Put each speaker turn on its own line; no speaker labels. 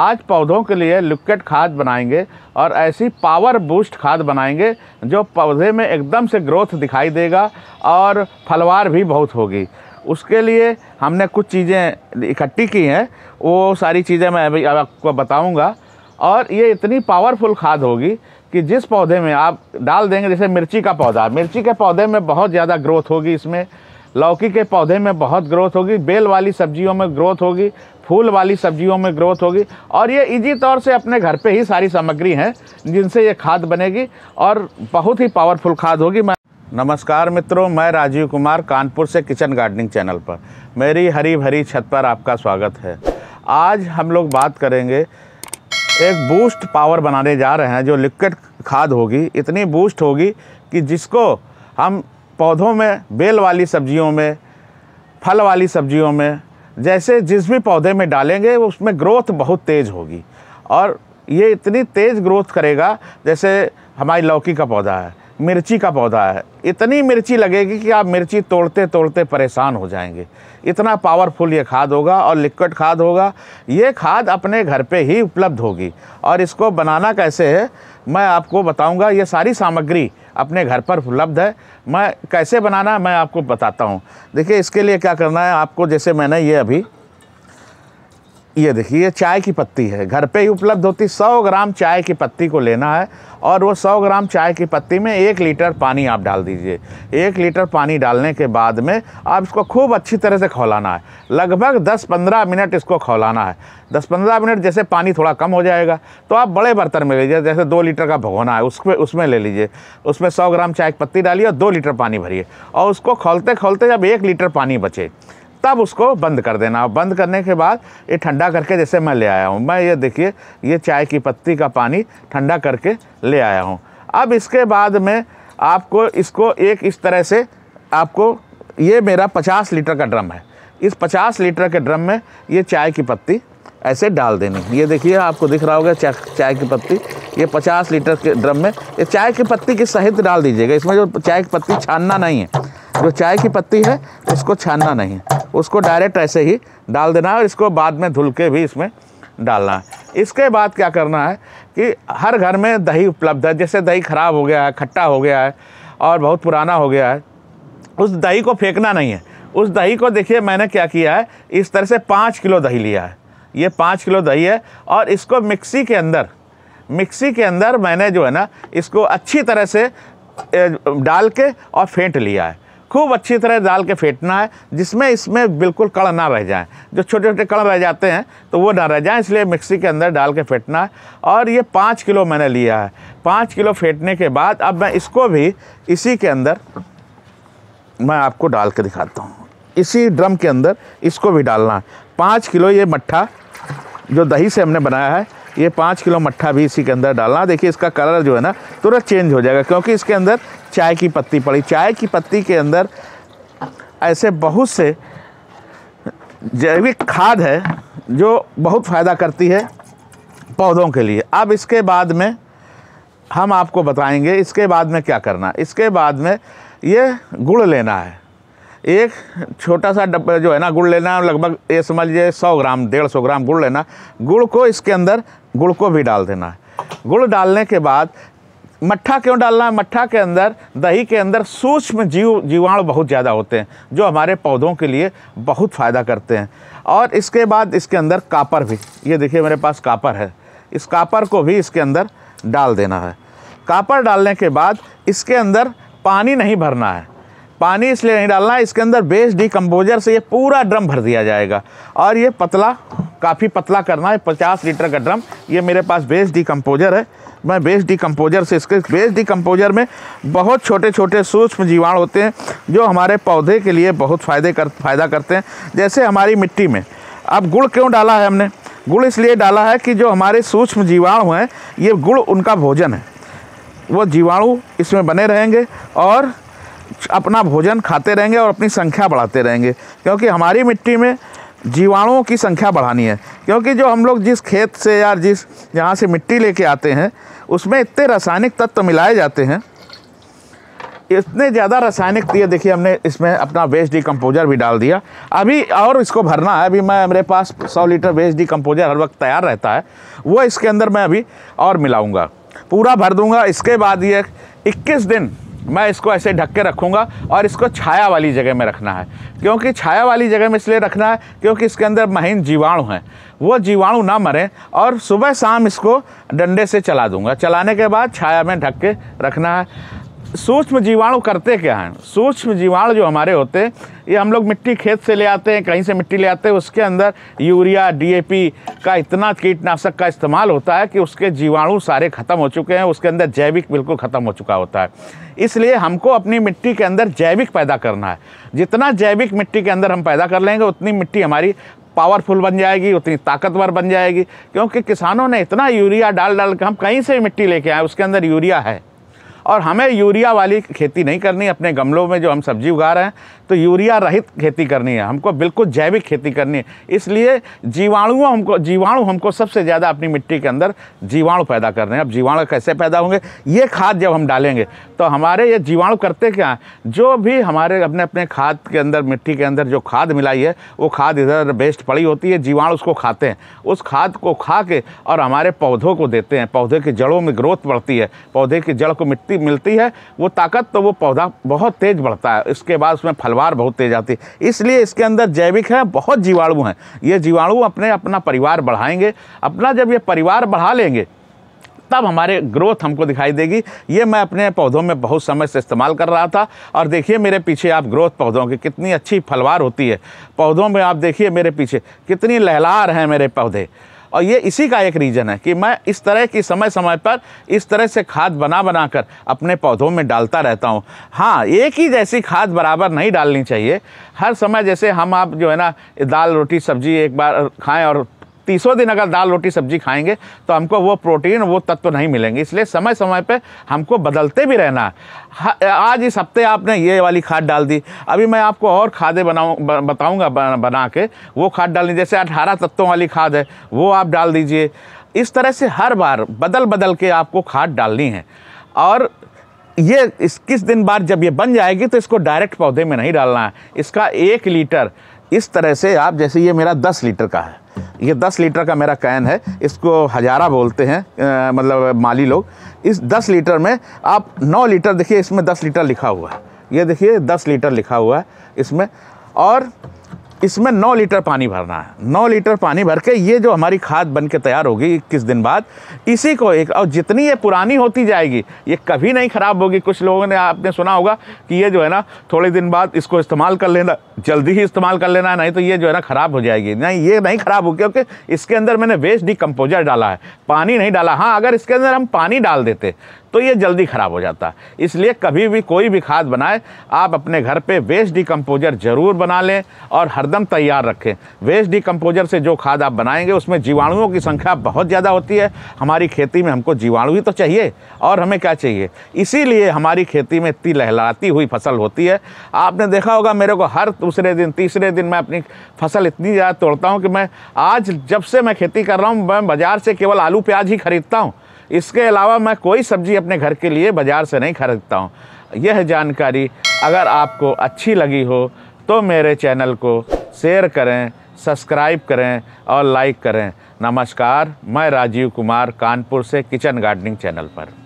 आज पौधों के लिए लिक्विड खाद बनाएंगे और ऐसी पावर बूस्ट खाद बनाएंगे जो पौधे में एकदम से ग्रोथ दिखाई देगा और फलवार भी बहुत होगी उसके लिए हमने कुछ चीज़ें इकट्ठी की हैं वो सारी चीज़ें मैं अभी आपको बताऊंगा और ये इतनी पावरफुल खाद होगी कि जिस पौधे में आप डाल देंगे जैसे मिर्ची का पौधा मिर्ची के पौधे में बहुत ज़्यादा ग्रोथ होगी इसमें लौकी के पौधे में बहुत ग्रोथ होगी बेल वाली सब्जियों में ग्रोथ होगी फूल वाली सब्जियों में ग्रोथ होगी और ये इजी तौर से अपने घर पे ही सारी सामग्री हैं जिनसे ये खाद बनेगी और बहुत ही पावरफुल खाद होगी मैं नमस्कार मित्रों मैं राजीव कुमार कानपुर से किचन गार्डनिंग चैनल पर मेरी हरी भरी छत पर आपका स्वागत है आज हम लोग बात करेंगे एक बूस्ट पावर बनाने जा रहे हैं जो लिक्विड खाद होगी इतनी बूस्ट होगी कि जिसको हम पौधों में बेल वाली सब्जियों में फल वाली सब्जियों में जैसे जिस भी पौधे में डालेंगे उसमें ग्रोथ बहुत तेज़ होगी और ये इतनी तेज़ ग्रोथ करेगा जैसे हमारी लौकी का पौधा है मिर्ची का पौधा है इतनी मिर्ची लगेगी कि आप मिर्ची तोड़ते तोड़ते परेशान हो जाएंगे इतना पावरफुल ये खाद होगा और लिक्विड खाद होगा ये खाद अपने घर पे ही उपलब्ध होगी और इसको बनाना कैसे है मैं आपको बताऊंगा ये सारी सामग्री अपने घर पर उपलब्ध है मैं कैसे बनाना है मैं आपको बताता हूँ देखिए इसके लिए क्या करना है आपको जैसे मैंने ये अभी ये देखिए ये चाय की पत्ती है घर पे ही उपलब्ध होती 100 ग्राम चाय की पत्ती को लेना है और वो 100 ग्राम चाय की पत्ती में एक लीटर पानी आप डाल दीजिए एक लीटर पानी डालने के बाद में आप इसको खूब अच्छी तरह से खौलाना है लगभग 10-15 मिनट इसको खौलाना है 10-15 मिनट जैसे पानी थोड़ा कम हो जाएगा तो आप बड़े बर्तन में लीजिए जैसे दो लीटर का भगोना है उसमें उसमें ले लीजिए उसमें सौ ग्राम चाय की पत्ती डालिए और दो लीटर पानी भरिए और उसको खोलते खोलते जब एक लीटर पानी बचे तब उसको बंद कर देना बंद करने के बाद ये ठंडा करके जैसे मैं ले आया हूँ मैं ये देखिए ये चाय की पत्ती का पानी ठंडा करके ले आया हूँ अब इसके बाद में आपको इसको एक इस तरह से आपको ये मेरा पचास लीटर का ड्रम है इस पचास लीटर के ड्रम में ये चाय की पत्ती ऐसे डाल देनी ये देखिए आपको दिख रहा होगा चाय चाय की पत्ती ये पचास लीटर के ड्रम में ये चाय की पत्ती की सहित डाल दीजिएगा इसमें जो चाय की पत्ती छानना नहीं है जो चाय की पत्ती है उसको छानना नहीं उसको डायरेक्ट ऐसे ही डाल देना है और इसको बाद में धुल के भी इसमें डालना है इसके बाद क्या करना है कि हर घर में दही उपलब्ध है जैसे दही खराब हो गया है खट्टा हो गया है और बहुत पुराना हो गया है उस दही को फेंकना नहीं है उस दही को देखिए मैंने क्या किया है इस तरह से पाँच किलो दही लिया है ये पाँच किलो दही है और इसको मिक्सी के अंदर मिक्सी के अंदर मैंने जो है ना इसको अच्छी तरह से डाल के और फेंट लिया है खूब अच्छी तरह डाल के फेंटना है जिसमें इसमें बिल्कुल कड़ ना रह जाए जो छोटे छोटे कड़ रह जाते हैं तो वो ना रह जाए इसलिए मिक्सी के अंदर डाल के फेंटना है और ये पाँच किलो मैंने लिया है पाँच किलो फेंटने के बाद अब मैं इसको भी इसी के अंदर मैं आपको डाल के दिखाता हूँ इसी ड्रम के अंदर इसको भी डालना है पाँच किलो ये मट्ठा जो दही से हमने बनाया है ये पाँच किलो मट्ठा भी इसी के अंदर डालना देखिए इसका कलर जो है ना तुरंत चेंज हो जाएगा क्योंकि इसके अंदर चाय की पत्ती पड़ी चाय की पत्ती के अंदर ऐसे बहुत से जैविक खाद है जो बहुत फ़ायदा करती है पौधों के लिए अब इसके बाद में हम आपको बताएंगे इसके बाद में क्या करना इसके बाद में ये गुड़ लेना है एक छोटा सा डब्बा जो है ना गुड़ लेना है लगभग ये समझिए सौ ग्राम डेढ़ सौ ग्राम गुड़ लेना गुड़ को इसके अंदर गुड़ को भी डाल देना है गुड़ डालने के बाद मट्ठा क्यों डालना है मट्ठा के अंदर दही के अंदर सूक्ष्म जीव जीवाणु बहुत ज़्यादा होते हैं जो हमारे पौधों के लिए बहुत फ़ायदा करते हैं और इसके बाद इसके अंदर कापर भी ये देखिए मेरे पास कापर है इस कापर को भी इसके अंदर डाल देना है कापर डालने के बाद इसके अंदर पानी नहीं भरना है पानी इसलिए नहीं डालना है इसके अंदर बेस डिकम्पोजर से ये पूरा ड्रम भर दिया जाएगा और ये पतला काफ़ी पतला करना है पचास लीटर का ड्रम ये मेरे पास बेस डिकम्पोजर है मैं बेस डिकम्पोजर से इसके बेस डिकम्पोजर में बहुत छोटे छोटे सूक्ष्म जीवाणु होते हैं जो हमारे पौधे के लिए बहुत फायदे कर फायदा करते हैं जैसे हमारी मिट्टी में अब गुड़ क्यों डाला है हमने गुड़ इसलिए डाला है कि जो हमारे सूक्ष्म जीवाणु हैं ये गुड़ उनका भोजन है वो जीवाणु इसमें बने रहेंगे और अपना भोजन खाते रहेंगे और अपनी संख्या बढ़ाते रहेंगे क्योंकि हमारी मिट्टी में जीवाणुओं की संख्या बढ़ानी है क्योंकि जो हम लोग जिस खेत से या जिस यहाँ से मिट्टी लेके आते हैं उसमें इतने रासायनिक तत्व मिलाए जाते हैं इतने ज़्यादा रासायनिक दिए देखिए हमने इसमें अपना वेस्ट डिकम्पोजर भी डाल दिया अभी और इसको भरना है अभी मैं मेरे पास 100 लीटर वेस्ट डिकम्पोजर हर वक्त तैयार रहता है वो इसके अंदर मैं अभी और मिलाऊंगा पूरा भर दूंगा इसके बाद ये 21 दिन मैं इसको ऐसे ढक के रखूँगा और इसको छाया वाली जगह में रखना है क्योंकि छाया वाली जगह में इसलिए रखना है क्योंकि इसके अंदर महीन जीवाणु हैं वो जीवाणु ना मरें और सुबह शाम इसको डंडे से चला दूँगा चलाने के बाद छाया में ढक के रखना है सूक्ष्म जीवाणु करते क्या हैं सूक्ष्म जीवाणु जो हमारे होते हैं ये हम लोग मिट्टी खेत से ले आते हैं कहीं से मिट्टी ले आते हैं उसके अंदर यूरिया डीएपी का इतना कीटनाशक का इस्तेमाल होता है कि उसके जीवाणु सारे ख़त्म हो चुके हैं उसके अंदर जैविक बिल्कुल ख़त्म हो चुका होता है इसलिए हमको अपनी मिट्टी के अंदर जैविक पैदा करना है जितना जैविक मिट्टी के अंदर हम पैदा कर लेंगे उतनी मिट्टी हमारी पावरफुल बन जाएगी उतनी ताकतवर बन जाएगी क्योंकि किसानों ने इतना यूरिया डाल डाल के हम कहीं से मिट्टी लेके आए उसके अंदर यूरिया है और हमें यूरिया वाली खेती नहीं करनी अपने गमलों में जो हम सब्जी उगा रहे हैं तो यूरिया रहित खेती करनी है हमको बिल्कुल जैविक खेती करनी है इसलिए जीवाणुओं हमको जीवाणु हमको सबसे ज़्यादा अपनी मिट्टी के अंदर जीवाणु पैदा करने हैं अब जीवाणु कैसे पैदा होंगे ये खाद जब हम डालेंगे तो हमारे ये जीवाणु करते क्या हैं जो भी हमारे अपने अपने खाद के अंदर मिट्टी के अंदर जो खाद मिलाई है वो खाद इधर वेस्ट पड़ी होती है जीवाणु उसको खाते हैं उस खाद को खा के और हमारे पौधों को देते हैं पौधे की जड़ों में ग्रोथ बढ़ती है पौधे की जड़ को मिट्टी मिलती है वो ताकत तो वो पौधा बहुत तेज़ बढ़ता है इसके बाद उसमें फलवा पैदावार बहुत तेज आती है इसलिए इसके अंदर जैविक है बहुत जीवाणु हैं ये जीवाणु अपने अपना परिवार बढ़ाएंगे अपना जब ये परिवार बढ़ा लेंगे तब हमारे ग्रोथ हमको दिखाई देगी ये मैं अपने पौधों में बहुत समय से इस्तेमाल कर रहा था और देखिए मेरे पीछे आप ग्रोथ पौधों की कितनी अच्छी फलवार होती है पौधों में आप देखिए मेरे पीछे कितनी लहलार हैं मेरे पौधे और ये इसी का एक रीज़न है कि मैं इस तरह की समय समय पर इस तरह से खाद बना बना कर अपने पौधों में डालता रहता हूँ हाँ एक ही जैसी खाद बराबर नहीं डालनी चाहिए हर समय जैसे हम आप जो है ना दाल रोटी सब्जी एक बार खाएँ और तीसों दिन अगर दाल रोटी सब्जी खाएंगे तो हमको वो प्रोटीन वो तत्व नहीं मिलेंगे इसलिए समय समय पे हमको बदलते भी रहना है आज इस हफ्ते आपने ये वाली खाद डाल दी अभी मैं आपको और खादें बनाऊँ बताऊँगा बना के वो खाद डालनी जैसे अठारह तत्वों वाली खाद है वो आप डाल दीजिए इस तरह से हर बार बदल बदल के आपको खाद डालनी है और ये इस किस दिन बाद जब ये बन जाएगी तो इसको डायरेक्ट पौधे में नहीं डालना है इसका एक लीटर इस तरह से आप जैसे ये मेरा दस लीटर का है ये 10 लीटर का मेरा कैन है इसको हजारा बोलते हैं आ, मतलब माली लोग इस 10 लीटर में आप 9 लीटर देखिए इसमें 10 लीटर लिखा हुआ है ये देखिए 10 लीटर लिखा हुआ है इसमें और इसमें नौ लीटर पानी भरना है नौ लीटर पानी भर के ये जो हमारी खाद बन के तैयार होगी इक्कीस दिन बाद इसी को एक और जितनी ये पुरानी होती जाएगी ये कभी नहीं ख़राब होगी कुछ लोगों ने आपने सुना होगा कि ये जो है ना थोड़े दिन बाद इसको इस्तेमाल कर लेना जल्दी ही इस्तेमाल कर लेना है नहीं तो ये जो है ना ख़राब हो जाएगी नहीं ये नहीं ख़राब होगी क्योंकि इसके अंदर मैंने वेस्ट डिकम्पोजर डाला है पानी नहीं डाला हाँ अगर इसके अंदर हम पानी डाल देते तो ये जल्दी ख़राब हो जाता है इसलिए कभी भी कोई भी खाद बनाए आप अपने घर पर वेस्ट डिकम्पोजर ज़रूर बना लें और हर हरदम तैयार रखें वेस्ट डिकम्पोजर से जो खाद आप बनाएंगे उसमें जीवाणुओं की संख्या बहुत ज़्यादा होती है हमारी खेती में हमको जीवाणु ही तो चाहिए और हमें क्या चाहिए इसीलिए हमारी खेती में इतनी लहलाती हुई फसल होती है आपने देखा होगा मेरे को हर दूसरे दिन तीसरे दिन मैं अपनी फसल इतनी ज़्यादा तोड़ता हूँ कि मैं आज जब से मैं खेती कर रहा हूँ मैं बाज़ार से केवल आलू प्याज ही खरीदता हूँ इसके अलावा मैं कोई सब्ज़ी अपने घर के लिए बाज़ार से नहीं खरीदता हूँ यह जानकारी अगर आपको अच्छी लगी हो तो मेरे चैनल को शेयर करें सब्सक्राइब करें और लाइक करें नमस्कार मैं राजीव कुमार कानपुर से किचन गार्डनिंग चैनल पर